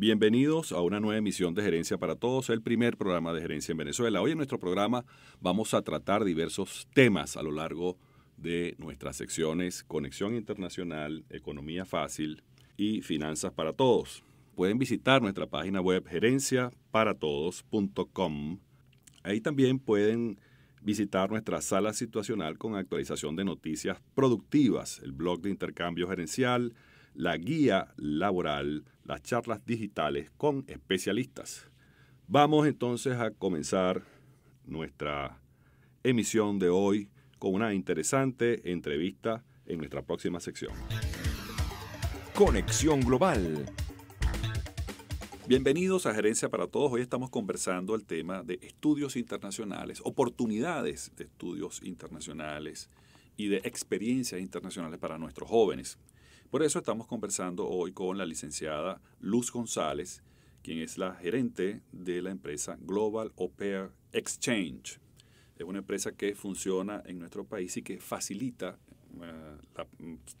Bienvenidos a una nueva emisión de Gerencia para Todos, el primer programa de Gerencia en Venezuela. Hoy en nuestro programa vamos a tratar diversos temas a lo largo de nuestras secciones Conexión Internacional, Economía Fácil y Finanzas para Todos. Pueden visitar nuestra página web gerenciaparatodos.com. Ahí también pueden visitar nuestra sala situacional con actualización de noticias productivas, el blog de intercambio gerencial, la guía laboral, las charlas digitales con especialistas. Vamos entonces a comenzar nuestra emisión de hoy con una interesante entrevista en nuestra próxima sección. Conexión Global. Bienvenidos a Gerencia para Todos. Hoy estamos conversando el tema de estudios internacionales, oportunidades de estudios internacionales y de experiencias internacionales para nuestros jóvenes. Por eso estamos conversando hoy con la licenciada Luz González, quien es la gerente de la empresa Global Au Pair Exchange. Es una empresa que funciona en nuestro país y que facilita eh, la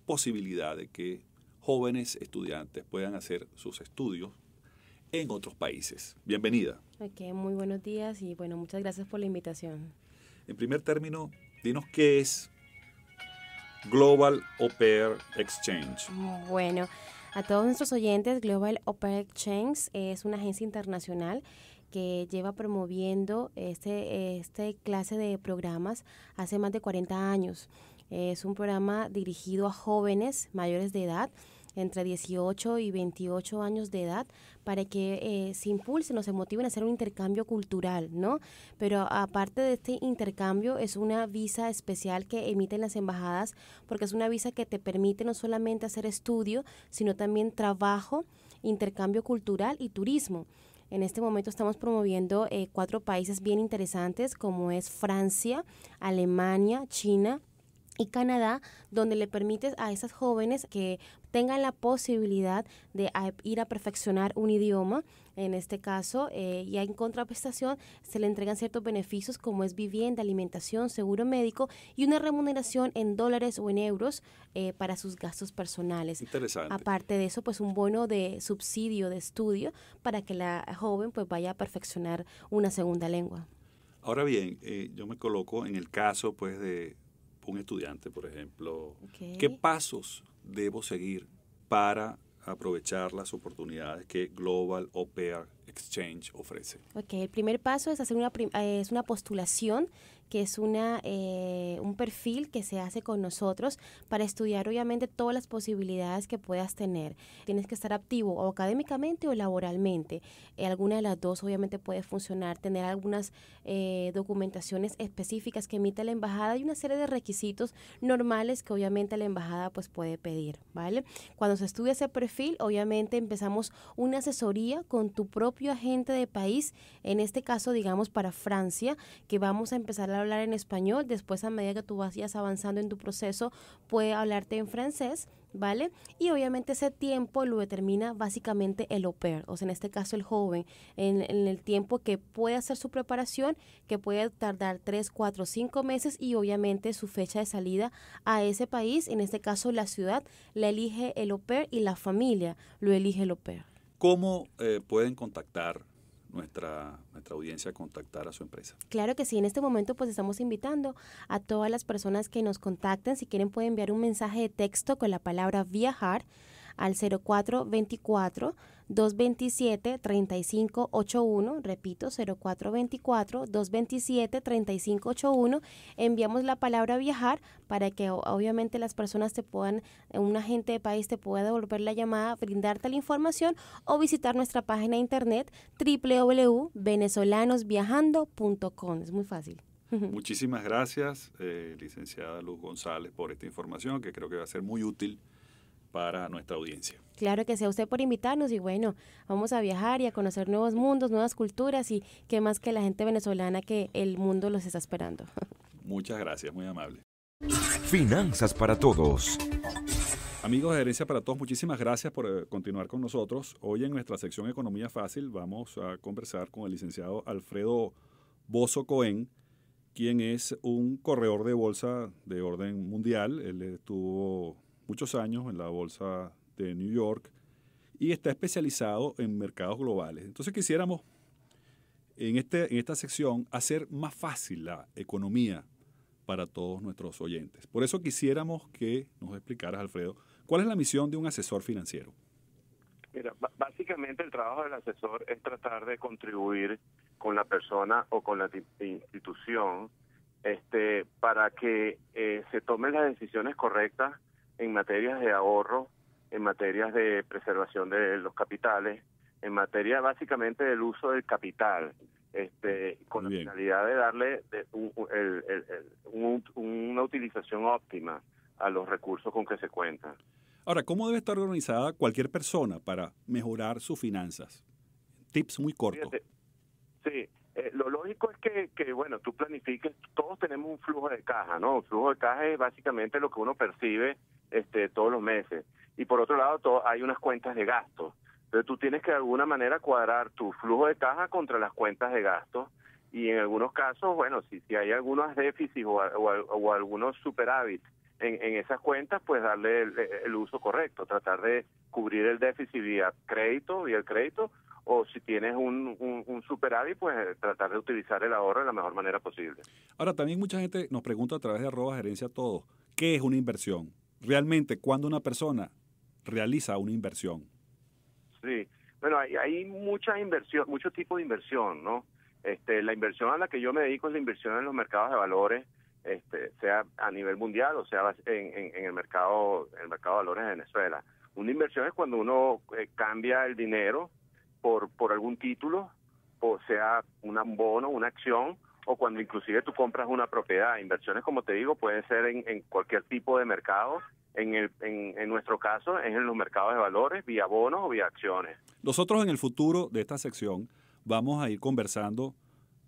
posibilidad de que jóvenes estudiantes puedan hacer sus estudios en otros países. Bienvenida. Ok, muy buenos días y bueno, muchas gracias por la invitación. En primer término, dinos qué es Global Oper Exchange. Bueno, a todos nuestros oyentes, Global Oper Exchange es una agencia internacional que lleva promoviendo este, este clase de programas hace más de 40 años. Es un programa dirigido a jóvenes mayores de edad entre 18 y 28 años de edad para que eh, se impulsen o se motiven a hacer un intercambio cultural, ¿no? Pero aparte de este intercambio es una visa especial que emiten las embajadas porque es una visa que te permite no solamente hacer estudio, sino también trabajo, intercambio cultural y turismo. En este momento estamos promoviendo eh, cuatro países bien interesantes como es Francia, Alemania, China, y Canadá, donde le permites a esas jóvenes que tengan la posibilidad de ir a perfeccionar un idioma, en este caso, eh, ya en contraprestación se le entregan ciertos beneficios como es vivienda, alimentación, seguro médico y una remuneración en dólares o en euros eh, para sus gastos personales. Interesante. Aparte de eso, pues un bono de subsidio de estudio para que la joven pues vaya a perfeccionar una segunda lengua. Ahora bien, eh, yo me coloco en el caso pues de, un estudiante, por ejemplo, ¿qué pasos debo seguir para aprovechar las oportunidades que Global OPEA Exchange ofrece. Ok, el primer paso es hacer una, es una postulación, que es una, eh, un perfil que se hace con nosotros para estudiar obviamente todas las posibilidades que puedas tener. Tienes que estar activo o académicamente o laboralmente. Eh, alguna de las dos obviamente puede funcionar, tener algunas eh, documentaciones específicas que emite la embajada y una serie de requisitos normales que obviamente la embajada pues puede pedir, ¿vale? Cuando se estudia ese perfil, obviamente empezamos una asesoría con tu propio agente de país, en este caso, digamos, para Francia, que vamos a empezar a hablar en español, después a medida que tú vayas avanzando en tu proceso, puede hablarte en francés. ¿vale? Y obviamente ese tiempo lo determina básicamente el au pair, o sea, en este caso el joven, en, el tiempo que puede hacer su preparación, que puede tardar 3, 4, 5 meses y obviamente su fecha de salida a ese país, en este caso la ciudad, la elige el au pair y la familia lo elige el au pair. ¿Cómo eh, pueden contactar nuestra, nuestra audiencia contactar a su empresa? Claro que sí, en este momento pues estamos invitando a todas las personas que nos contacten, si quieren pueden enviar un mensaje de texto con la palabra viajar al 0424 227-3581, repito, 0424-227-3581. Enviamos la palabra viajar para que obviamente las personas te puedan, eh, un agente de país te pueda devolver la llamada, brindarte la información o visitar nuestra página de internet www.venezolanosviajando.com. Es muy fácil. Muchísimas gracias, eh, licenciada Luz González, por esta información que creo que va a ser muy útil para nuestra audiencia. Claro que sea usted por invitarnos y bueno, vamos a viajar y a conocer nuevos mundos, nuevas culturas y qué más que la gente venezolana que el mundo los está esperando. Muchas gracias, muy amable. Finanzas para todos. Amigos de Herencia para Todos, muchísimas gracias por eh, continuar con nosotros. Hoy en nuestra sección Economía Fácil vamos a conversar con el licenciado Alfredo Bozo Cohen, quien es un corredor de bolsa de orden mundial. Él estuvo muchos años en la bolsa de New York y está especializado en mercados globales. Entonces quisiéramos en, este, en esta sección hacer más fácil la economía para todos nuestros oyentes. Por eso quisiéramos que nos explicaras, Alfredo, cuál es la misión de un asesor financiero. Mira, básicamente el trabajo del asesor es tratar de contribuir con la persona o con la institución este, para que eh, se tomen las decisiones correctas en materias de ahorro, en materias de preservación de los capitales, en materia básicamente del uso del capital, este, con la finalidad de darle una utilización óptima a los recursos con que se cuenta, Ahora, ¿cómo debe estar organizada cualquier persona para mejorar sus finanzas? Tips muy cortos. sí, eh, lo lógico es que, que, bueno, tú planifiques, todos tenemos un flujo de caja, ¿no? Un flujo de caja es básicamente lo que uno percibe este, todos los meses. Y por otro lado, hay unas cuentas de gasto Entonces tú tienes que de alguna manera cuadrar tu flujo de caja contra las cuentas de gastos y en algunos casos, bueno, si, si hay algunos déficits o, algunos superávit en, esas cuentas, pues darle el, uso correcto, tratar de cubrir el déficit vía crédito, vía el crédito, o si tienes un, superávit, pues eh, tratar de utilizar el ahorro de la mejor manera posible. Ahora, también mucha gente nos pregunta a través de arroba gerencia todo, ¿qué es una inversión? realmente cuando una persona realiza una inversión? Sí, bueno, hay, hay inversión, muchos tipos de inversión, ¿no? Este, la inversión a la que yo me dedico es la inversión en los mercados de valores, este, sea a nivel mundial o sea en, en, el mercado el mercado de valores de Venezuela. Una inversión es cuando uno eh, cambia el dinero por, por algún título, o sea un bono, una acción, o cuando inclusive tú compras una propiedad. Inversiones, como te digo, pueden ser en, cualquier tipo de mercado. En, en, nuestro caso, en los mercados de valores, vía bonos o vía acciones. Nosotros en el futuro de esta sección vamos a ir conversando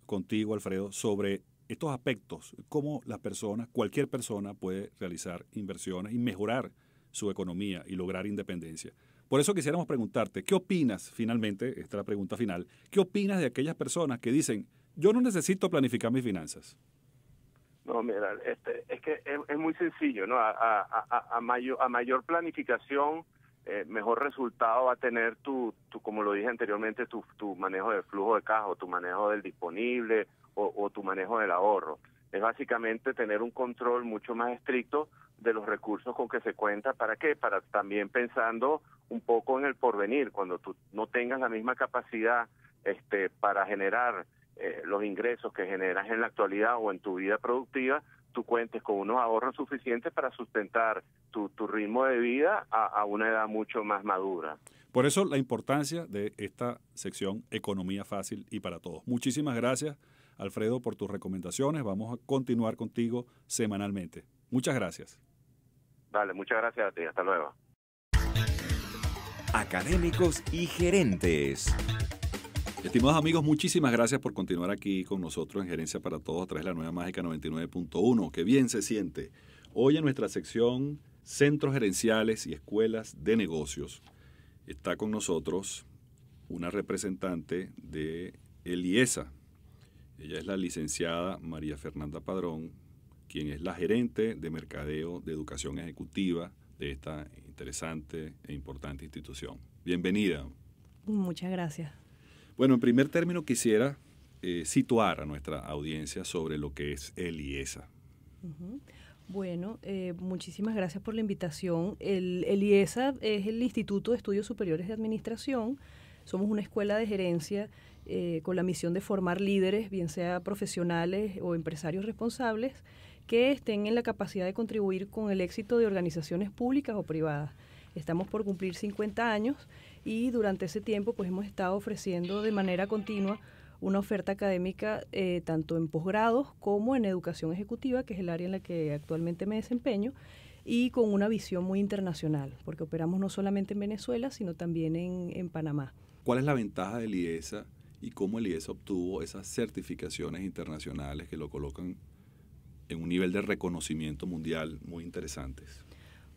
contigo, Alfredo, sobre estos aspectos, cómo las personas, cualquier persona puede realizar inversiones y mejorar su economía y lograr independencia. Por eso quisiéramos preguntarte, ¿qué opinas, finalmente, esta es la pregunta final, qué opinas de aquellas personas que dicen, yo no necesito planificar mis finanzas. No, mira, este, es que es, muy sencillo, ¿no? A, mayor, a mayor planificación, eh, mejor resultado va a tener tu, tu como lo dije anteriormente, tu, manejo del flujo de caja, tu manejo del disponible o, tu manejo del ahorro. Es básicamente tener un control mucho más estricto de los recursos con que se cuenta. ¿Para qué? Para también pensando un poco en el porvenir, cuando tú no tengas la misma capacidad este, para generar eh, los ingresos que generas en la actualidad o en tu vida productiva, tú cuentes con unos ahorros suficientes para sustentar tu, ritmo de vida a, una edad mucho más madura. Por eso la importancia de esta sección Economía Fácil y para Todos. Muchísimas gracias, Alfredo, por tus recomendaciones. Vamos a continuar contigo semanalmente. Muchas gracias. Vale, muchas gracias a ti. Hasta luego. Académicos y gerentes. Estimados amigos, muchísimas gracias por continuar aquí con nosotros en Gerencia para Todos a través de la nueva Mágica 99.1. Qué bien se siente. Hoy en nuestra sección Centros Gerenciales y Escuelas de Negocios está con nosotros una representante de Eliesa. Ella es la licenciada María Fernanda Padrón, quien es la gerente de mercadeo de educación ejecutiva de esta interesante e importante institución. Bienvenida. Muchas gracias. Bueno, en primer término quisiera eh, situar a nuestra audiencia sobre lo que es el IESA. Bueno, eh, muchísimas gracias por la invitación. El, IESA es el Instituto de Estudios Superiores de Administración. Somos una escuela de gerencia eh, con la misión de formar líderes, bien sea profesionales o empresarios responsables, que estén en la capacidad de contribuir con el éxito de organizaciones públicas o privadas. Estamos por cumplir 50 años y durante ese tiempo pues hemos estado ofreciendo de manera continua una oferta académica eh, tanto en posgrados como en educación ejecutiva, que es el área en la que actualmente me desempeño, y con una visión muy internacional, porque operamos no solamente en Venezuela, sino también en, Panamá. ¿Cuál es la ventaja del IESA y cómo el IESA obtuvo esas certificaciones internacionales que lo colocan en un nivel de reconocimiento mundial muy interesantes?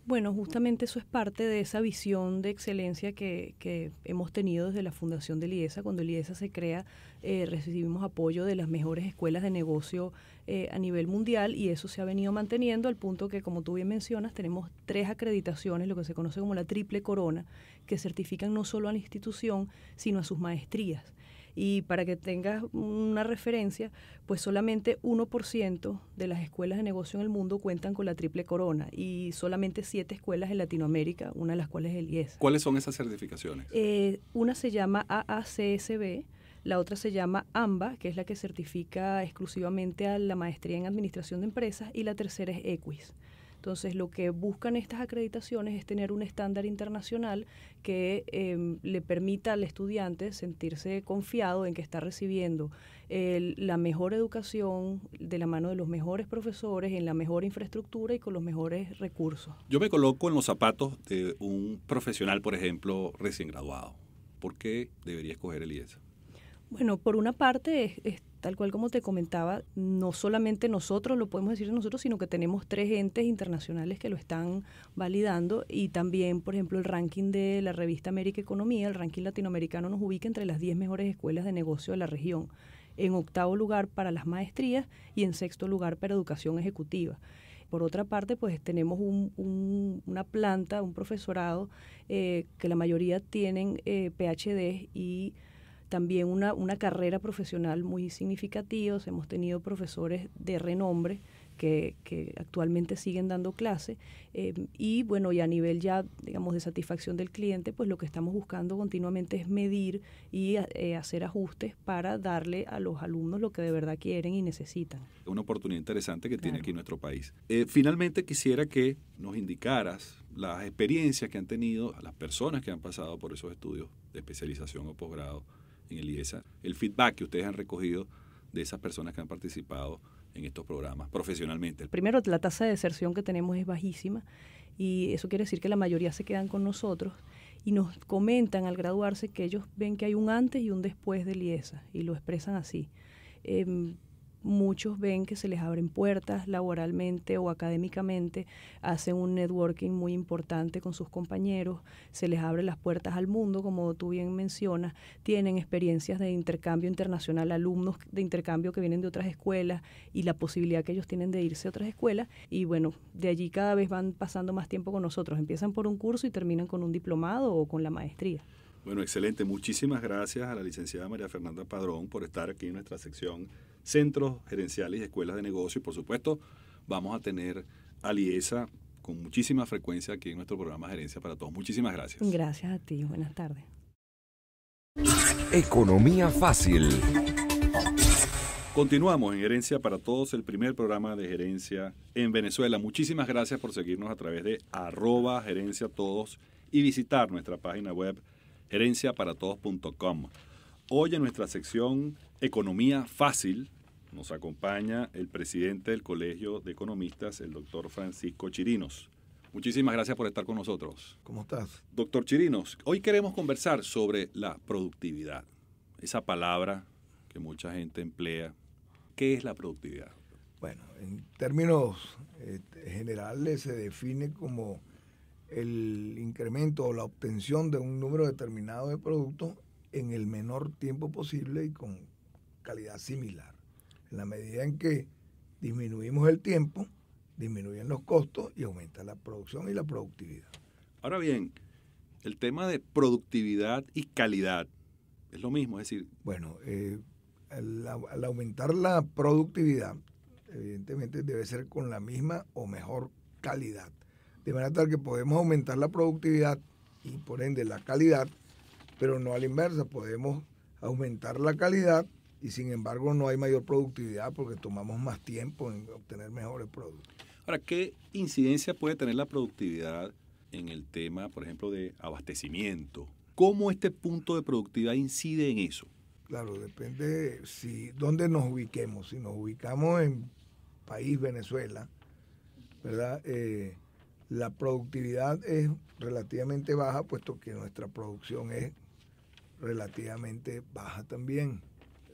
Bueno, justamente eso es parte de esa visión de excelencia que, hemos tenido desde la fundación de IESA. Cuando Liesa se crea, eh, recibimos apoyo de las mejores escuelas de negocio eh, a nivel mundial y eso se ha venido manteniendo al punto que, como tú bien mencionas, tenemos tres acreditaciones, lo que se conoce como la triple corona, que certifican no solo a la institución, sino a sus maestrías. Y para que tengas una referencia, pues solamente 1% de las escuelas de negocio en el mundo cuentan con la triple corona y solamente 7 escuelas en Latinoamérica, una de las cuales es el IES. ¿Cuáles son esas certificaciones? Eh, una se llama AACSB, la otra se llama AMBA, que es la que certifica exclusivamente a la maestría en administración de empresas, y la tercera es Equis. Entonces, lo que buscan estas acreditaciones es tener un estándar internacional que em, le permita al estudiante sentirse confiado en que está recibiendo la mejor educación de la mano de los mejores profesores, en la mejor infraestructura y con los mejores recursos. Yo me coloco en los zapatos de un profesional, por ejemplo, recién graduado. ¿Por qué debería escoger el IESA? Bueno, por una parte es, tal cual como te comentaba, no solamente nosotros lo podemos decir nosotros, sino que tenemos tres entes internacionales que lo están validando y también, por ejemplo, el ranking de la revista América Economía, el ranking latinoamericano nos ubica entre las 10 mejores escuelas de negocio de la región, en octavo lugar para las maestrías y en sexto lugar para educación ejecutiva. Por otra parte, pues tenemos una planta, un profesorado, eh, que la mayoría tienen eh, PhD y también una, una carrera profesional muy significativa. Hemos tenido profesores de renombre que, que actualmente siguen dando clase. Em, y bueno, y a nivel ya, digamos, de satisfacción del cliente, pues lo que estamos buscando continuamente es medir y eh, hacer ajustes para darle a los alumnos lo que de verdad quieren y necesitan. Una oportunidad interesante que tiene aquí nuestro país. Eh, finalmente quisiera que nos indicaras las experiencias que han tenido las personas que han pasado por esos estudios de especialización o posgrado en el IESA, el feedback que ustedes han recogido de esas personas que han participado en estos programas profesionalmente. Primero, la tasa de deserción que tenemos es bajísima y eso quiere decir que la mayoría se quedan con nosotros y nos comentan al graduarse que ellos ven que hay un antes y un después del IESA y lo expresan así. Em, muchos ven que se les abren puertas laboralmente o académicamente, hacen un networking muy importante con sus compañeros, se les abren las puertas al mundo, como tú bien mencionas, tienen experiencias de intercambio internacional, alumnos de intercambio que vienen de otras escuelas y la posibilidad que ellos tienen de irse a otras escuelas y bueno, de allí cada vez van pasando más tiempo con nosotros, empiezan por un curso y terminan con un diplomado o con la maestría. Bueno, excelente. Muchísimas gracias a la licenciada María Fernanda Padrón por estar aquí en nuestra sección Centros Gerenciales y Escuelas de Negocio. Y por supuesto, vamos a tener a Liesa con muchísima frecuencia aquí en nuestro programa Gerencia para Todos. Muchísimas gracias. Gracias a ti. Buenas tardes. Economía Fácil. Continuamos en Gerencia para Todos, el primer programa de gerencia en Venezuela. Muchísimas gracias por seguirnos a través de arroba gerencia todos y visitar nuestra página web GerenciaParaTodos.com Hoy en nuestra sección Economía Fácil nos acompaña el presidente del Colegio de Economistas, el doctor Francisco Chirinos. Muchísimas gracias por estar con nosotros. ¿Cómo estás? Doctor Chirinos, hoy queremos conversar sobre la productividad, esa palabra que mucha gente emplea. ¿Qué es la productividad? Bueno, en términos eh, generales se define como el incremento o la obtención de un número determinado de productos en el menor tiempo posible y con calidad similar. En la medida en que disminuimos el tiempo, disminuyen los costos y aumenta la producción y la productividad. Ahora bien, el tema de productividad y calidad es lo mismo, es decir... Bueno, eh, al aumentar la productividad, evidentemente debe ser con la misma o mejor calidad de manera tal que podemos aumentar la productividad y por ende la calidad, pero no a la inversa, podemos aumentar la calidad y sin embargo no hay mayor productividad porque tomamos más tiempo en obtener mejores productos. Ahora, ¿qué incidencia puede tener la productividad en el tema, por ejemplo, de abastecimiento? ¿Cómo este punto de productividad incide en eso? Claro, depende de si dónde nos ubiquemos. Si nos ubicamos en país Venezuela, ¿verdad? Eh, la productividad es relativamente baja, puesto que nuestra producción es relativamente baja también.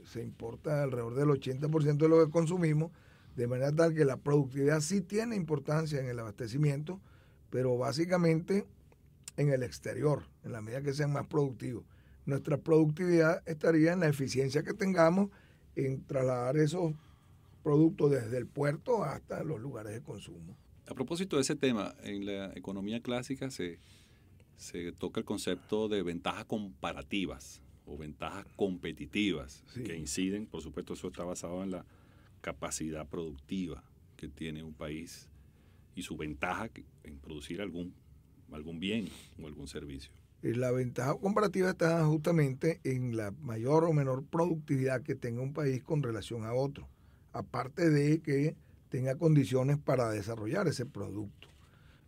Se importa alrededor del 80% de lo que consumimos, de manera tal que la productividad sí tiene importancia en el abastecimiento, pero básicamente en el exterior, en la medida que sean más productivos. Nuestra productividad estaría en la eficiencia que tengamos en trasladar esos productos desde el puerto hasta los lugares de consumo. A propósito de ese tema, en la economía clásica se, toca el concepto de ventajas comparativas o ventajas competitivas que inciden, por supuesto, eso está basado en la capacidad productiva que tiene un país y su ventaja en producir algún, algún bien o algún servicio. Eh, la ventaja comparativa está justamente en la mayor o menor productividad que tenga un país con relación a otro. Aparte de que tenga condiciones para desarrollar ese producto.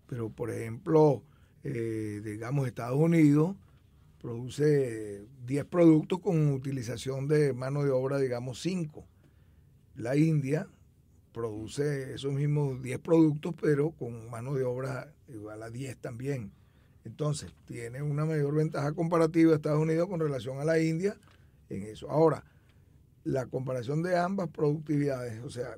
Pero, por ejemplo, eh, digamos, Estados Unidos produce 10 productos con utilización de mano de obra, digamos, 5. La India produce esos mismos 10 productos, pero con mano de obra igual a 10 también. Entonces, tiene una mayor ventaja comparativa Estados Unidos con relación a la India en eso. Ahora, la comparación de ambas productividades, o sea,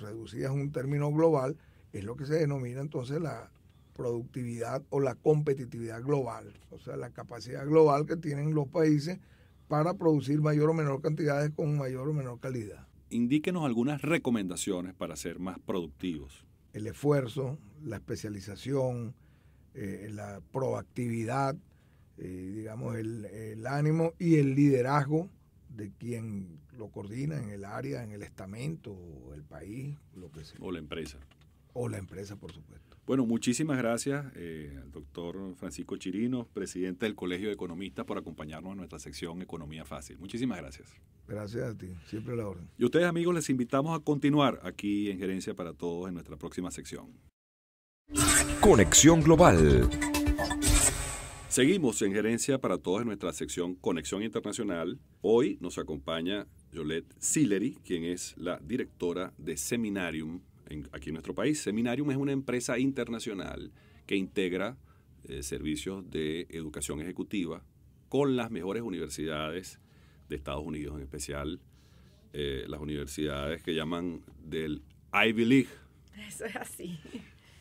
reducidas a un término global, es lo que se denomina entonces la productividad o la competitividad global, o sea, la capacidad global que tienen los países para producir mayor o menor cantidades con mayor o menor calidad. Indíquenos algunas recomendaciones para ser más productivos. El esfuerzo, la especialización, eh, la proactividad, eh, digamos, el, ánimo y el liderazgo de quien lo coordina en el área, en el estamento, o el país, lo que sea. O la empresa. O la empresa, por supuesto. Bueno, muchísimas gracias eh, al doctor Francisco Chirino, presidente del Colegio de Economistas, por acompañarnos en nuestra sección Economía Fácil. Muchísimas gracias. Gracias a ti, siempre a la orden. Y ustedes amigos, les invitamos a continuar aquí en Gerencia para Todos en nuestra próxima sección. Conexión Global. Seguimos en gerencia para todos en nuestra sección Conexión Internacional. Hoy nos acompaña Jolette Sillery, quien es la directora de Seminarium aquí en nuestro país. Seminarium es una empresa internacional que integra eh, servicios de educación ejecutiva con las mejores universidades de Estados Unidos, en especial eh, las universidades que llaman del Ivy League. Eso es así.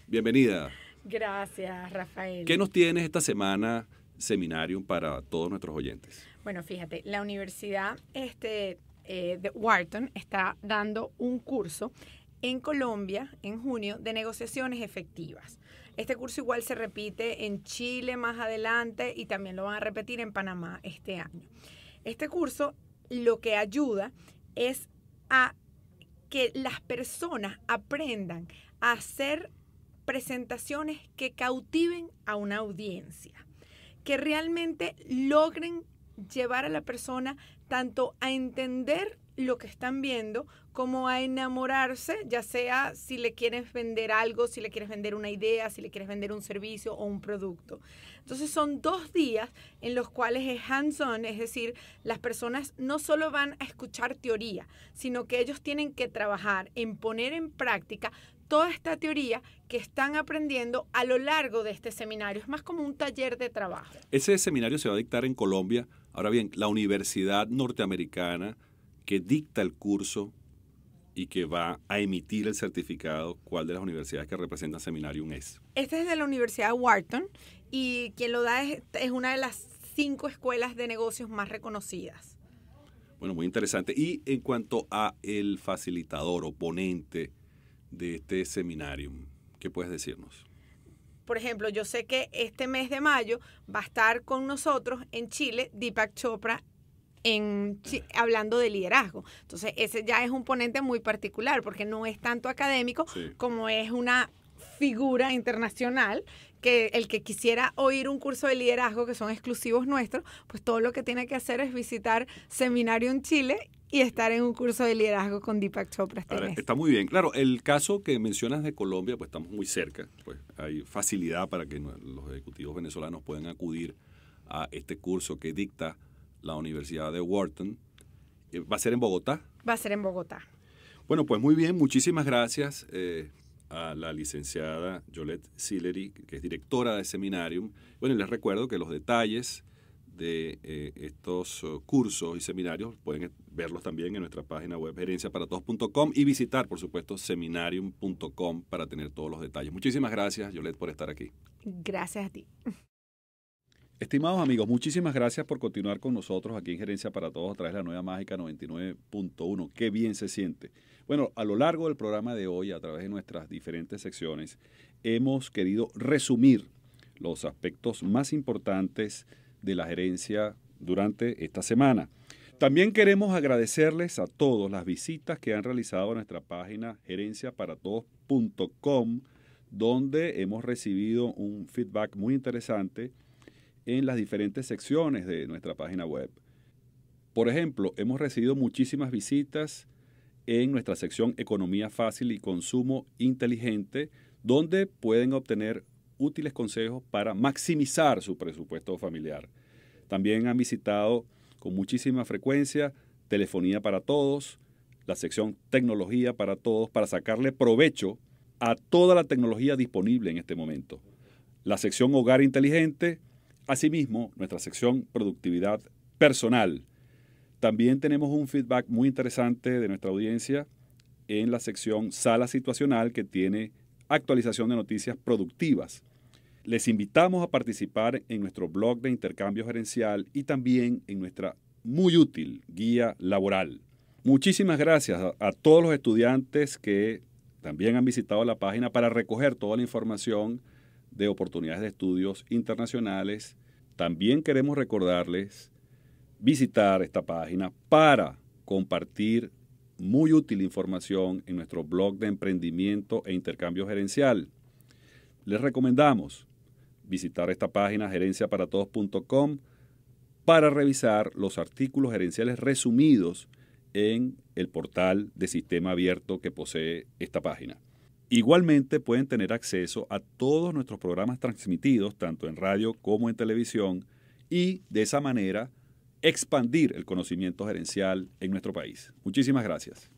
Bienvenida. Gracias, Rafael. ¿Qué nos tienes esta semana, seminario, para todos nuestros oyentes? Bueno, fíjate, la universidad este, eh, de Wharton está dando un curso en Colombia en junio de negociaciones efectivas. Este curso igual se repite en Chile más adelante y también lo van a repetir en Panamá este año. Este curso lo que ayuda es a que las personas aprendan a hacer presentaciones que cautiven a una audiencia, que realmente logren llevar a la persona tanto a entender lo que están viendo como a enamorarse, ya sea si le quieres vender algo, si le quieres vender una idea, si le quieres vender un servicio o un producto. Entonces son dos días en los cuales es hands-on, es decir, las personas no solo van a escuchar teoría, sino que ellos tienen que trabajar en poner en práctica toda esta teoría que están aprendiendo a lo largo de este seminario. Es más como un taller de trabajo. Ese seminario se va a dictar en Colombia. Ahora bien, la universidad norteamericana que dicta el curso y que va a emitir el certificado, cuál de las universidades que representa Seminarium es. Este es de la Universidad Wharton y quien lo da es, una de las cinco escuelas de negocios más reconocidas. Bueno, muy interesante. Y en cuanto a el facilitador o ponente de este seminario. ¿Qué puedes decirnos? Por ejemplo, yo sé que este mes de mayo va a estar con nosotros en Chile Deepak Chopra en, hablando de liderazgo. Entonces, ese ya es un ponente muy particular porque no es tanto académico como es una figura internacional que el que quisiera oír un curso de liderazgo que son exclusivos nuestros, pues todo lo que tiene que hacer es visitar Seminario en Chile y estar en un curso de liderazgo con Deepak Chopra. Este está muy bien. Claro, el caso que mencionas de Colombia, pues estamos muy cerca. Pues hay facilidad para que los ejecutivos venezolanos puedan acudir a este curso que dicta la Universidad de Wharton. Eh, ¿Va a ser en Bogotá? Va a ser en Bogotá. Bueno, pues muy bien. Muchísimas gracias eh, a la licenciada Jolette Sillery, que es directora de Seminarium. Bueno, les recuerdo que los detalles de eh, estos eh, cursos y seminarios. Pueden verlos también en nuestra página web gerenciaparatodos.com y visitar, por supuesto, seminarium.com para tener todos los detalles. Muchísimas gracias, Yolet, por estar aquí. Gracias a ti. Estimados amigos, muchísimas gracias por continuar con nosotros aquí en Gerencia para Todos a través de la nueva mágica 99.1. Qué bien se siente. Bueno, a lo largo del programa de hoy, a través de nuestras diferentes secciones, hemos querido resumir los aspectos más importantes de la gerencia durante esta semana. También queremos agradecerles a todos las visitas que han realizado a nuestra página gerenciaparatodos.com, donde hemos recibido un feedback muy interesante en las diferentes secciones de nuestra página web. Por ejemplo, hemos recibido muchísimas visitas en nuestra sección Economía Fácil y Consumo Inteligente, donde pueden obtener útiles consejos para maximizar su presupuesto familiar. También han visitado con muchísima frecuencia Telefonía para Todos, la sección Tecnología para Todos, para sacarle provecho a toda la tecnología disponible en este momento. La sección Hogar Inteligente, asimismo nuestra sección Productividad Personal. También tenemos un feedback muy interesante de nuestra audiencia en la sección Sala Situacional que tiene actualización de noticias productivas. Les invitamos a participar en nuestro blog de intercambio gerencial y también en nuestra muy útil guía laboral. Muchísimas gracias a, todos los estudiantes que también han visitado la página para recoger toda la información de oportunidades de estudios internacionales. También queremos recordarles visitar esta página para compartir muy útil información en nuestro blog de emprendimiento e intercambio gerencial. Les recomendamos visitar esta página gerenciaparatodos.com para revisar los artículos gerenciales resumidos en el portal de sistema abierto que posee esta página. Igualmente pueden tener acceso a todos nuestros programas transmitidos, tanto en radio como en televisión, y de esa manera expandir el conocimiento gerencial en nuestro país. Muchísimas gracias.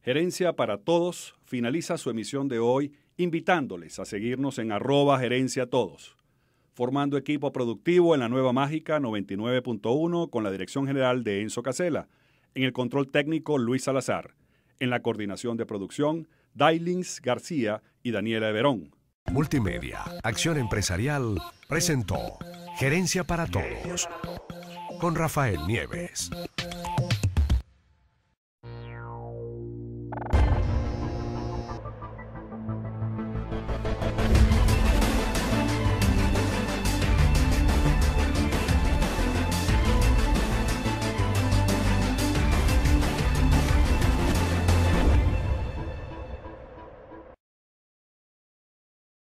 Gerencia para Todos finaliza su emisión de hoy invitándoles a seguirnos en arroba gerencia todos formando equipo productivo en la nueva mágica 99.1 con la dirección general de Enzo Casela, en el control técnico Luis Salazar, en la coordinación de producción Dailings García y Daniela Everón. Multimedia, Acción Empresarial, presentó Gerencia para Todos con Rafael Nieves.